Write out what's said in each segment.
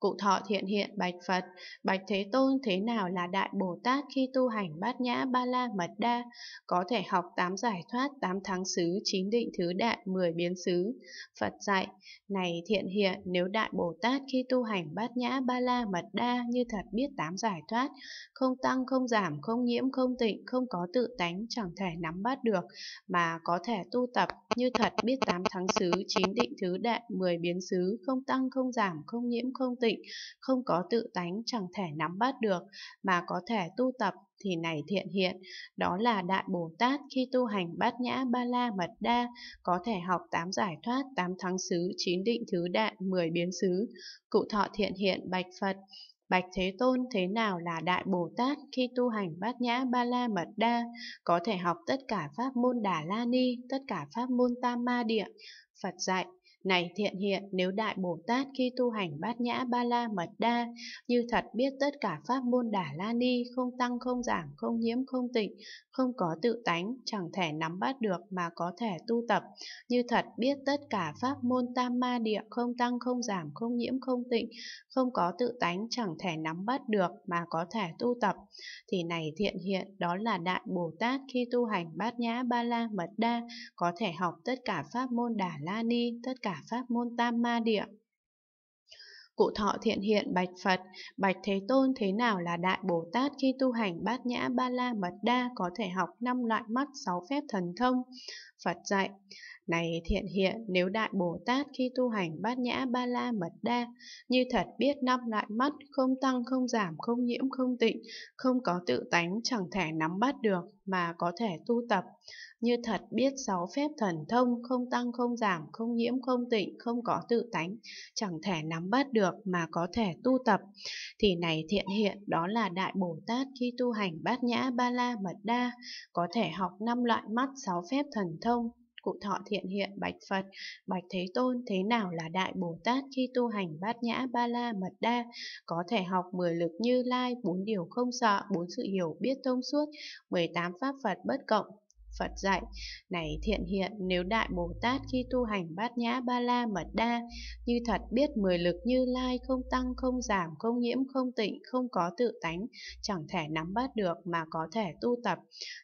Cụ thọ thiện hiện bạch Phật, bạch Thế Tôn thế nào là Đại Bồ Tát khi tu hành bát nhã ba la mật đa, có thể học tám giải thoát, tám thắng xứ, chín định thứ đại, mười biến xứ. Phật dạy, này thiện hiện, nếu Đại Bồ Tát khi tu hành bát nhã ba la mật đa như thật biết tám giải thoát, không tăng, không giảm, không nhiễm, không tịnh, không có tự tánh, chẳng thể nắm bắt được, mà có thể tu tập như thật biết tám thắng xứ, chín định thứ đại, mười biến xứ, không tăng, không giảm, không nhiễm, không tịnh, tịnh, không có tự tánh chẳng thể nắm bắt được, mà có thể tu tập thì này thiện hiện, đó là Đại Bồ Tát khi tu hành bát nhã ba la mật đa, có thể học tám giải thoát, tám thắng xứ, chín định thứ đại, mười biến xứ. Cụ thọ thiện hiện bạch Phật, Bạch Thế Tôn thế nào là Đại Bồ Tát khi tu hành bát nhã ba la mật đa, có thể học tất cả pháp môn đà la ni, tất cả pháp môn tam ma địa. Phật dạy, này thiện hiện, nếu Đại Bồ Tát khi tu hành bát nhã ba la mật đa, như thật biết tất cả pháp môn đà la ni, không tăng không giảm, không nhiễm không tịnh, không có tự tánh, chẳng thể nắm bắt được mà có thể tu tập, như thật biết tất cả pháp môn tam ma địa, không tăng không giảm, không nhiễm không tịnh, không có tự tánh, chẳng thể nắm bắt được mà có thể tu tập, thì này thiện hiện, đó là Đại Bồ Tát khi tu hành bát nhã ba la mật đa, có thể học tất cả pháp môn đà la ni, tất cả pháp môn tam ma địa. Cụ thọ thiện hiện bạch Phật, bạch Thế Tôn thế nào là Đại Bồ Tát khi tu hành bát nhã ba la mật đa có thể học năm loại mắt sáu phép thần thông. Phật dạy, này thiện hiện nếu Đại Bồ Tát khi tu hành bát nhã ba la mật đa, như thật biết năm loại mắt không tăng không giảm không nhiễm không tịnh, không có tự tánh chẳng thể nắm bắt được, mà có thể tu tập như thật biết sáu phép thần thông không tăng không giảm không nhiễm không tịnh không có tự tánh chẳng thể nắm bắt được mà có thể tu tập thì này thiện hiện đó là đại bồ tát khi tu hành bát nhã ba la mật đa có thể học năm loại mắt sáu phép thần thông cụ thọ thiện hiện bạch Phật, bạch Thế Tôn thế nào là Đại Bồ Tát khi tu hành bát nhã ba la mật đa, có thể học 10 lực như lai, bốn điều không sợ, bốn sự hiểu biết thông suốt, 18 pháp Phật bất cộng, Phật dạy, này thiện hiện, nếu Đại Bồ Tát khi tu hành bát nhã ba la mật đa, như thật biết mười lực như lai không tăng, không giảm, không nhiễm, không tịnh, không có tự tánh, chẳng thể nắm bắt được mà có thể tu tập,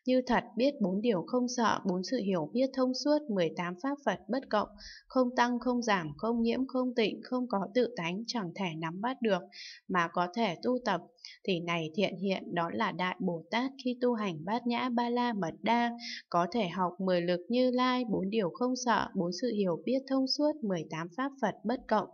như thật biết bốn điều không sợ, bốn sự hiểu biết thông suốt, 18 pháp Phật bất cộng, không tăng, không giảm, không nhiễm, không tịnh, không có tự tánh, chẳng thể nắm bắt được mà có thể tu tập, thì này thiện hiện đó là Đại Bồ Tát khi tu hành bát nhã ba la mật đa, có thể học 10 lực như lai, 4 điều không sợ, 4 sự hiểu biết thông suốt, 18 pháp Phật bất cộng.